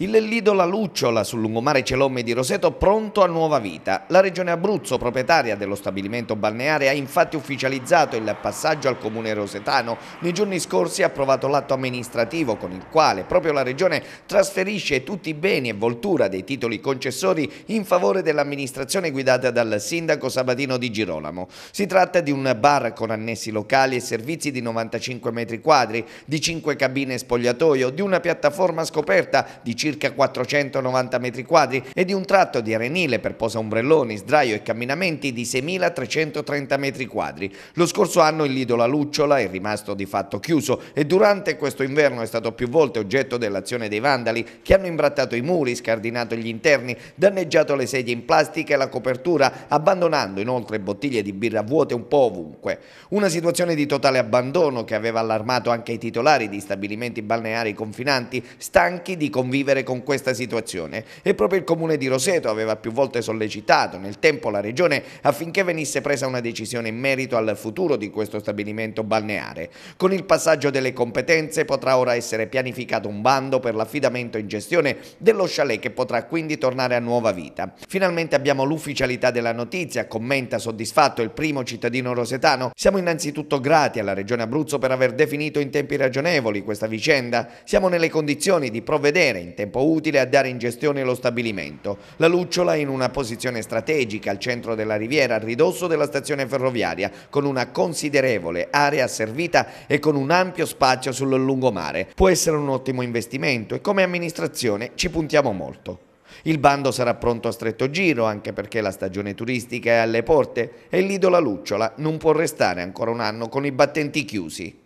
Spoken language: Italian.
Il Lido La Lucciola sul lungomare Celomme di Roseto pronto a nuova vita. La regione Abruzzo, proprietaria dello stabilimento balneare, ha infatti ufficializzato il passaggio al comune rosetano. Nei giorni scorsi ha approvato l'atto amministrativo con il quale proprio la regione trasferisce tutti i beni e voltura dei titoli concessori in favore dell'amministrazione guidata dal sindaco Sabatino Di Girolamo. Si tratta di un bar con annessi locali e servizi di 95 metri quadri, di 5 cabine spogliatoio, di una piattaforma scoperta, di 5 circa 490 metri quadri e di un tratto di arenile per posa ombrelloni, sdraio e camminamenti di 6.330 metri quadri. Lo scorso anno il lido La Lucciola è rimasto di fatto chiuso e durante questo inverno è stato più volte oggetto dell'azione dei vandali che hanno imbrattato i muri, scardinato gli interni, danneggiato le sedie in plastica e la copertura, abbandonando inoltre bottiglie di birra vuote un po' ovunque. Una situazione di totale abbandono che aveva allarmato anche i titolari di stabilimenti balneari confinanti, stanchi di convivere vivere con questa situazione e proprio il comune di Roseto aveva più volte sollecitato nel tempo la regione affinché venisse presa una decisione in merito al futuro di questo stabilimento balneare. Con il passaggio delle competenze potrà ora essere pianificato un bando per l'affidamento in gestione dello chalet che potrà quindi tornare a nuova vita. Finalmente abbiamo l'ufficialità della notizia, commenta soddisfatto il primo cittadino rosetano. Siamo innanzitutto grati alla Regione Abruzzo per aver definito in tempi ragionevoli questa vicenda. Siamo nelle condizioni di provvedere in tempo tempo utile a dare in gestione lo stabilimento. La Lucciola è in una posizione strategica al centro della riviera, a ridosso della stazione ferroviaria, con una considerevole area servita e con un ampio spazio sul lungomare. Può essere un ottimo investimento e come amministrazione ci puntiamo molto. Il bando sarà pronto a stretto giro anche perché la stagione turistica è alle porte e l'idola Lucciola non può restare ancora un anno con i battenti chiusi.